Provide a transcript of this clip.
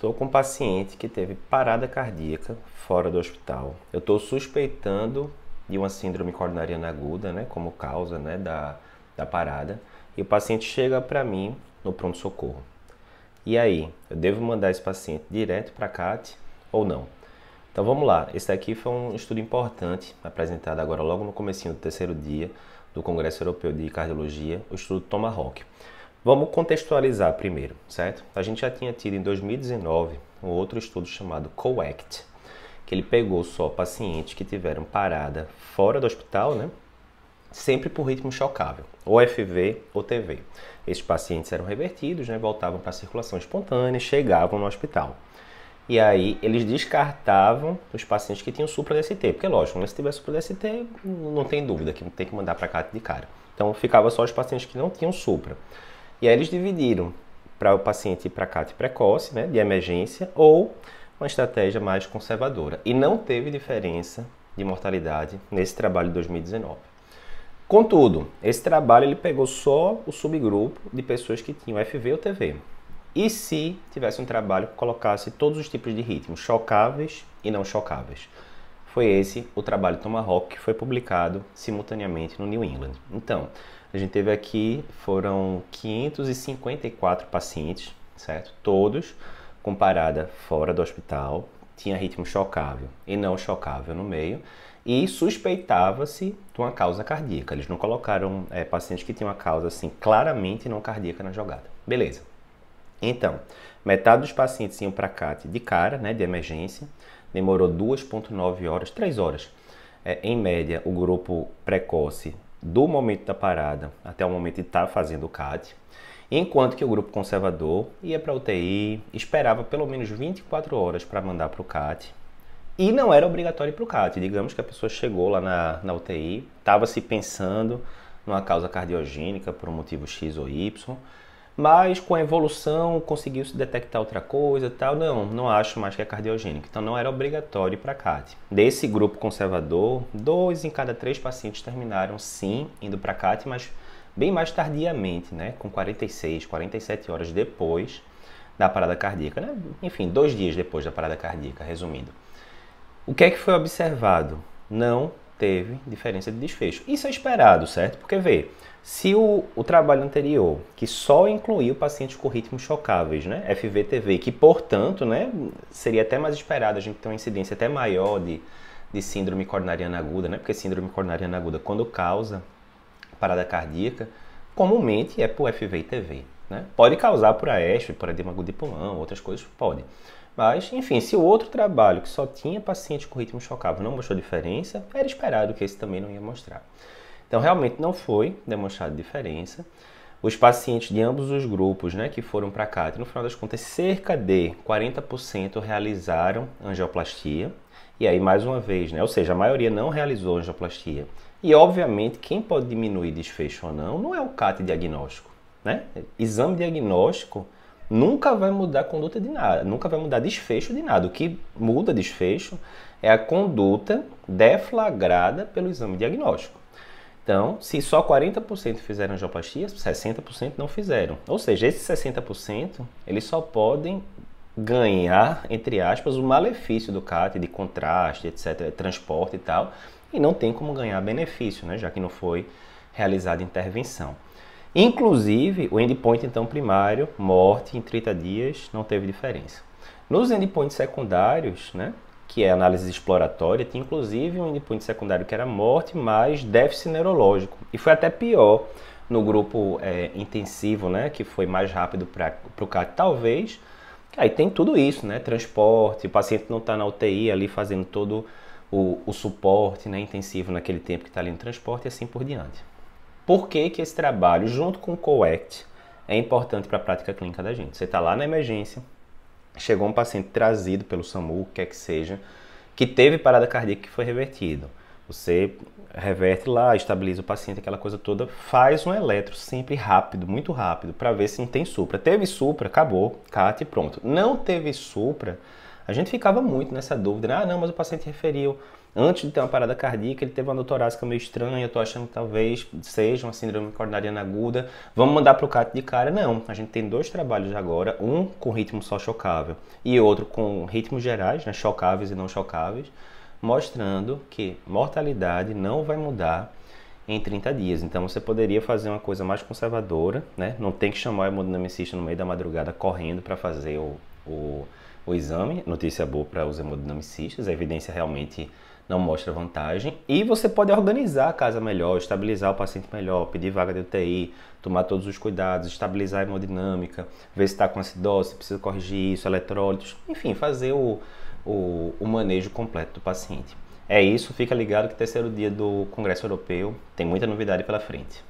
Estou com um paciente que teve parada cardíaca fora do hospital. Eu estou suspeitando de uma síndrome coronariana aguda, né, como causa né, da, da parada. E o paciente chega para mim no pronto-socorro. E aí, eu devo mandar esse paciente direto para a CAT ou não? Então vamos lá, esse daqui foi um estudo importante apresentado agora logo no comecinho do terceiro dia do Congresso Europeu de Cardiologia, o estudo Tomahawk. Vamos contextualizar primeiro, certo? A gente já tinha tido em 2019 um outro estudo chamado COACT, que ele pegou só pacientes que tiveram parada fora do hospital, né? Sempre por ritmo chocável, ou FV ou TV. Esses pacientes eram revertidos, né? Voltavam para a circulação espontânea, chegavam no hospital. E aí eles descartavam os pacientes que tinham supra-DST, porque lógico, né? se tiver supra-DST, não tem dúvida que tem que mandar para cá de cara. Então ficava só os pacientes que não tinham supra. E aí eles dividiram para o paciente ir para CAT precoce, né, de emergência, ou uma estratégia mais conservadora. E não teve diferença de mortalidade nesse trabalho de 2019. Contudo, esse trabalho ele pegou só o subgrupo de pessoas que tinham FV ou TV. E se tivesse um trabalho que colocasse todos os tipos de ritmos, chocáveis e não chocáveis? Foi esse o trabalho Tomahawk que foi publicado simultaneamente no New England. Então, a gente teve aqui, foram 554 pacientes, certo? Todos com parada fora do hospital, tinha ritmo chocável e não chocável no meio, e suspeitava-se de uma causa cardíaca. Eles não colocaram é, pacientes que tinham uma causa assim claramente não cardíaca na jogada. Beleza. Então, metade dos pacientes iam para CAT de cara, né, de emergência, demorou 2,9 horas, 3 horas. É, em média, o grupo precoce do momento da parada até o momento de estar tá fazendo o CAT, enquanto que o grupo conservador ia para a UTI, esperava pelo menos 24 horas para mandar para o CAT, e não era obrigatório para o CAT. Digamos que a pessoa chegou lá na, na UTI, estava se pensando numa causa cardiogênica por um motivo X ou Y, mas com a evolução conseguiu-se detectar outra coisa e tal. Não, não acho mais que é cardiogênico. Então não era obrigatório para CAD. Desse grupo conservador, dois em cada três pacientes terminaram sim indo para CAT, mas bem mais tardiamente, né? Com 46, 47 horas depois da parada cardíaca, né? Enfim, dois dias depois da parada cardíaca, resumindo. O que é que foi observado? Não teve diferença de desfecho. Isso é esperado, certo? Porque vê, se o, o trabalho anterior, que só incluiu pacientes com ritmos chocáveis, né, FVTV, que portanto né, seria até mais esperado, a gente tem uma incidência até maior de, de síndrome coronariana aguda, né, porque síndrome coronariana aguda, quando causa parada cardíaca, comumente é por FVTV. Né? Pode causar por AESP, por edema agudo de pulmão, outras coisas, pode. Mas, enfim, se o outro trabalho que só tinha paciente com ritmo chocável não mostrou diferença, era esperado que esse também não ia mostrar. Então, realmente não foi demonstrada diferença. Os pacientes de ambos os grupos né, que foram para cá, no final das contas, cerca de 40% realizaram angioplastia. E aí, mais uma vez, né, ou seja, a maioria não realizou angioplastia. E, obviamente, quem pode diminuir desfecho ou não, não é o CAT diagnóstico. Né? Exame diagnóstico nunca vai mudar a conduta de nada, nunca vai mudar desfecho de nada. O que muda desfecho é a conduta deflagrada pelo exame diagnóstico. Então, se só 40% fizeram angioplastia, 60% não fizeram. Ou seja, esses 60% eles só podem ganhar, entre aspas, o malefício do CAT, de contraste, etc., transporte e tal, e não tem como ganhar benefício, né, já que não foi realizada intervenção. Inclusive, o endpoint então primário, morte em 30 dias, não teve diferença. Nos endpoints secundários, né, que é análise exploratória, tinha inclusive um endpoint secundário que era morte mais déficit neurológico. E foi até pior no grupo é, intensivo, né, que foi mais rápido para o CAT, talvez. Aí tem tudo isso, né, transporte, o paciente não está na UTI ali fazendo todo o, o suporte né, intensivo naquele tempo que está ali no transporte e assim por diante. Por que, que esse trabalho, junto com o COACT, é importante para a prática clínica da gente? Você está lá na emergência, chegou um paciente trazido pelo SAMU, o que é que seja, que teve parada cardíaca que foi revertido. Você reverte lá, estabiliza o paciente, aquela coisa toda, faz um eletro sempre rápido, muito rápido, para ver se não tem supra. Teve supra, acabou, cate, pronto. Não teve supra, a gente ficava muito nessa dúvida, né? ah, não, mas o paciente referiu, antes de ter uma parada cardíaca, ele teve uma dor torácica é meio estranha, eu tô achando que talvez seja uma síndrome coronariana aguda, vamos mandar pro CAT de cara? Não, a gente tem dois trabalhos agora, um com ritmo só chocável e outro com ritmos gerais, né, chocáveis e não chocáveis, mostrando que mortalidade não vai mudar em 30 dias. Então você poderia fazer uma coisa mais conservadora, né? Não tem que chamar o hemodinamicista no meio da madrugada correndo para fazer o, o o exame, notícia boa para os hemodinamicistas, a evidência realmente não mostra vantagem. E você pode organizar a casa melhor, estabilizar o paciente melhor, pedir vaga de UTI, tomar todos os cuidados, estabilizar a hemodinâmica, ver se está com acidose, se precisa corrigir isso, eletrólitos, enfim, fazer o, o, o manejo completo do paciente. É isso, fica ligado que terceiro dia do Congresso Europeu tem muita novidade pela frente.